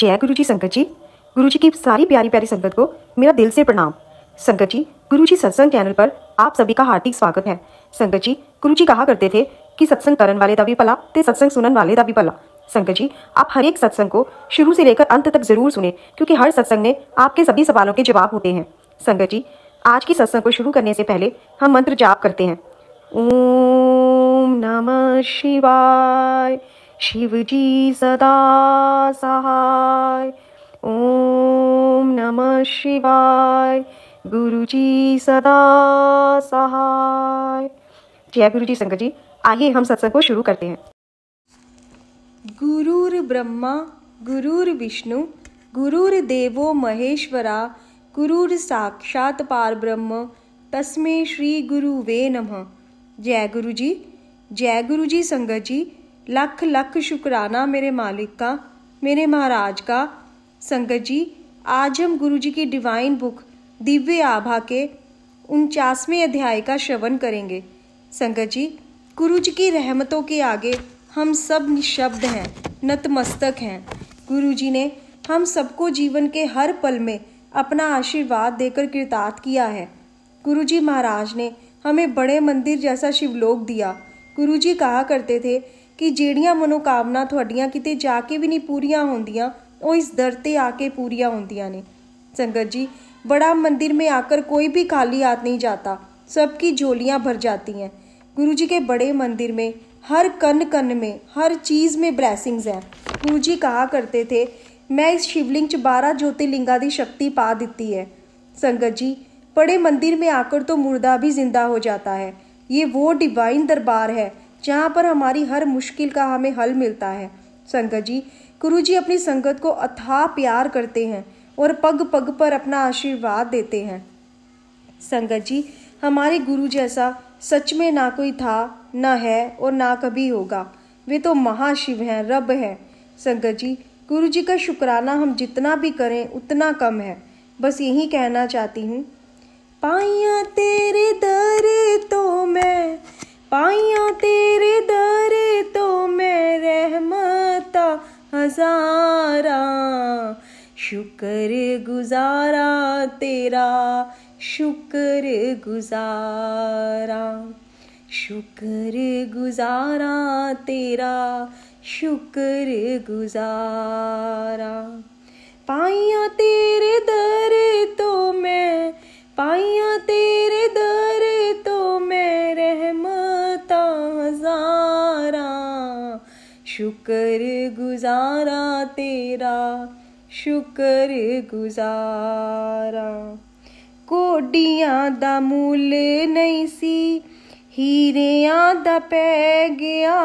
जय गुरु जी संगत जी गुरु जी की सारी प्यारी प्यारी संगत को मेरा दिल से प्रणाम संगत जी गुरु जी सत्संग चैनल पर आप सभी का हार्दिक स्वागत है संगत जी गुरु जी कहा करते थे कि सत्संग करने वाले का भी भला ते सत्संग सुनने वाले का भी भला संगत जी आप हर एक सत्संग को शुरू से लेकर अंत तक जरूर सुने क्योंकि हर सत्संग में आपके सभी सवालों के जवाब होते हैं संगत जी आज की सत्संग को शुरू करने से पहले हम मंत्र जाप करते हैं ओम नमः शिवाय शिवजी सदा सहाय ॐ नमः शिवाय गुरुजी सदा सहाय जय गुरु जी संगत जी आइए हम सत्संग को शुरू करते हैं गुरुर् ब्रह्मा गुरुर विष्णु गुरुर देवो महेश्वरा गुरुर साक्षात ब्रह्म तस्मे श्री वे नम जय गुरु जी जय गुरु जी संगत जी लख लख शुक्राना मेरे मालिक का मेरे महाराज का संगत जी आज हम गुरु जी की डिवाइन बुक दिव्य आभा के उनचासवें अध्याय का श्रवण करेंगे संगत जी गुरु जी की रहमतों के आगे हम सब निशब्द हैं नतमस्तक हैं गुरु जी ने हम सबको जीवन के हर पल में अपना आशीर्वाद देकर कृतार्थ किया है गुरु जी महाराज ने हमें बड़े मंदिर जैसा शिवलोक दिया गुरु जी कहा करते थे कि जड़िया मनोकामना थोड़िया ਕਿਤੇ जाके भी नहीं पूरी ਪੂਰੀਆਂ ਹੁੰਦੀਆਂ इस दर ਦਰ आके पूरी ਕੇ ने संगत जी बड़ा मंदिर में आकर कोई भी खाली हाथ नहीं जाता सबकी झोलियाँ भर जाती हैं गुरु जी के बड़े मंदिर में हर कन कन में हर चीज़ में ब्लैसिंग्स हैं गुरु जी कहा करते थे मैं इस शिवलिंग च बारह ज्योतिर्लिंगा की शक्ति पा दिती है संगत जी बड़े मंदिर में आकर तो मुर्दा भी जिंदा हो जाता है ये वो डिवाइन दरबार है जहाँ पर हमारी हर मुश्किल का हमें हल मिलता है संगत जी गुरु जी अपनी संगत को अथाह प्यार करते हैं और पग पग पर अपना आशीर्वाद देते हैं संगत जी हमारे गुरु जैसा सच में ना कोई था ना है और ना कभी होगा वे तो महाशिव हैं रब हैं संगत जी गुरु जी का शुक्राना हम जितना भी करें उतना कम है बस यही कहना चाहती हूँ पाइया तेरे दर तो मैं पाइया तेरे दरे तो मैं रहमता हजारा शुक्र गुजारा तेरा शुक्र गुजारा शुक्र गुजारा तेरा शुक्र गुजारा पाइया तेरे दर तो मैं पाइया शुक्र गुजारा तेरा शुक्र गुजारा कोडियां दा मूल नहीं सी हीरियां दा पै गया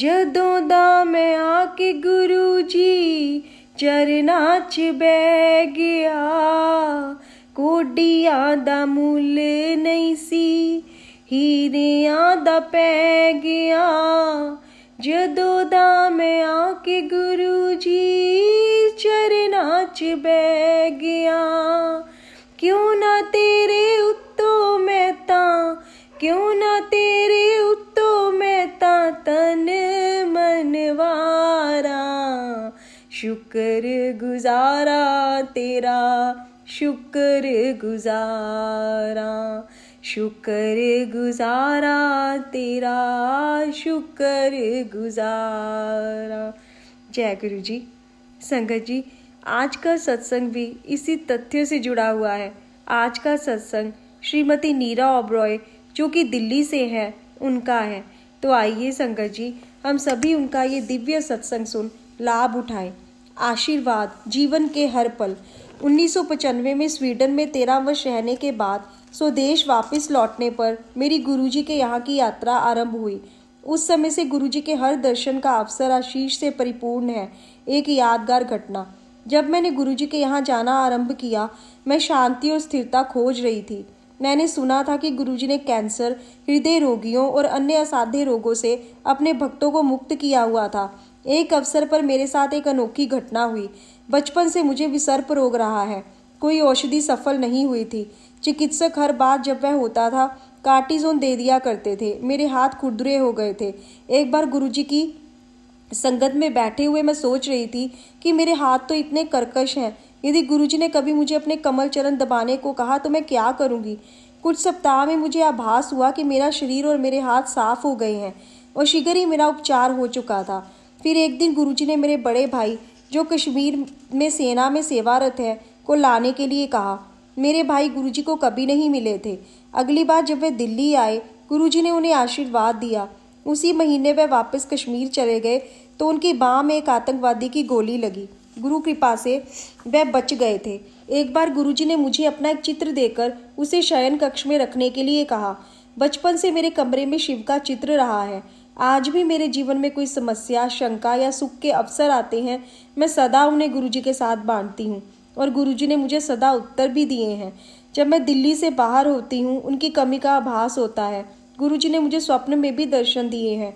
ਜਦੋਂ ਦਾ ਮੈਂ ਆ ਕੇ ਗੁਰੂ ਜੀ ਚਰਨਾਂ 'ਚ ਬਹਿ ਗਿਆ ਕੋਡੀਆਂ ਦਾ ਮੁੱਲ ਨਹੀਂ ਸੀ ਹੀਰਿਆਂ ਦਾ ਪੈ ਗਿਆ जदोदा मैं आके गुरु जी चरना च बह गया क्यों ना तेरे उत्तो मैं क्यों ना तेरे उत्तो मैं तन मनवारा शुक्र गुजारा तेरा शुक्र गुजारा शुक्र गुजारा तेरा शुक्र गुजारा जय गुरु जी संगत जी आज का सत्संग भी इसी तथ्य से जुड़ा हुआ है आज का सत्संग श्रीमती नीरा ओब्रॉय जो कि दिल्ली से है उनका है तो आइए संगत जी हम सभी उनका ये दिव्य सत्संग सुन लाभ उठाएं आशीर्वाद जीवन के हर पल 1995 में स्वीडन में तेरह वर्ष रहने के बाद स्वदेश वापस लौटने पर मेरी गुरुजी के यहाँ की यात्रा आरंभ हुई उस समय से गुरुजी के हर दर्शन का अवसर आशीष से परिपूर्ण है एक यादगार घटना जब मैंने गुरुजी के यहाँ जाना आरंभ किया मैं शांति और स्थिरता खोज रही थी मैंने सुना था कि गुरुजी ने कैंसर हृदय रोगियों और अन्य असाध्य रोगों से अपने भक्तों को मुक्त किया हुआ था एक अवसर पर मेरे साथ एक अनोखी घटना हुई बचपन से मुझे विसर्प रोग रहा है कोई औषधि सफल नहीं हुई थी चिकित्सक हर बार जब वह होता था कार्टिजोन दे दिया करते थे मेरे हाथ खुदरे हो गए थे एक बार गुरुजी की संगत में बैठे हुए मैं सोच रही थी कि मेरे हाथ तो इतने कर्कश हैं यदि गुरुजी ने कभी मुझे अपने कमल चरण दबाने को कहा तो मैं क्या करूंगी कुछ सप्ताह में मुझे आभास हुआ कि मेरा शरीर और मेरे हाथ साफ हो गए हैं और शीघ्र ही मेरा उपचार हो चुका था फिर एक दिन गुरुजी ने मेरे बड़े भाई जो कश्मीर में सेना में सेवारत है को लाने के लिए कहा मेरे भाई गुरुजी को कभी नहीं मिले थे अगली बार जब वे दिल्ली आए गुरुजी ने उन्हें आशीर्वाद दिया उसी महीने वह वापस कश्मीर चले गए तो उनकी बाँ में एक आतंकवादी की गोली लगी गुरु कृपा से वह बच गए थे एक बार गुरुजी ने मुझे अपना एक चित्र देकर उसे शयन कक्ष में रखने के लिए कहा बचपन से मेरे कमरे में शिव का चित्र रहा है आज भी मेरे जीवन में कोई समस्या शंका या सुख के अवसर आते हैं मैं सदा उन्हें जी के साथ बांटती हूँ और जी ने मुझे सदा उत्तर भी दिए हैं जब मैं दिल्ली से बाहर होती हूँ उनकी कमी का आभास होता है गुरुजी ने मुझे स्वप्न में भी दर्शन दिए हैं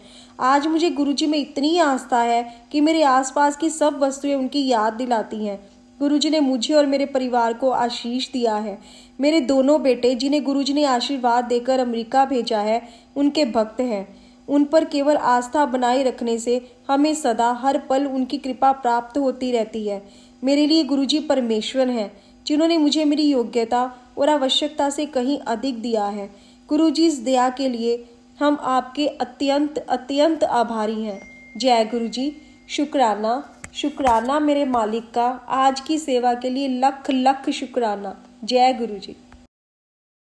आज मुझे गुरुजी में इतनी आस्था है कि मेरे आसपास की सब वस्तुएं उनकी याद दिलाती हैं गुरुजी ने मुझे और मेरे परिवार को आशीष दिया है मेरे दोनों बेटे जिन्हें गुरुजी ने आशीर्वाद देकर अमेरिका भेजा है उनके भक्त हैं उन पर केवल आस्था बनाए रखने से हमें सदा हर पल उनकी कृपा प्राप्त होती रहती है मेरे लिए गुरुजी परमेश्वर हैं जिन्होंने मुझे मेरी योग्यता और आवश्यकता से कहीं अधिक दिया है गुरु जी इस दया के लिए हम आपके अत्यंत अत्यंत आभारी हैं जय गुरु जी शुक्राना शुक्राना मेरे मालिक का आज की सेवा के लिए लख लख शुक्राना जय गुरु जी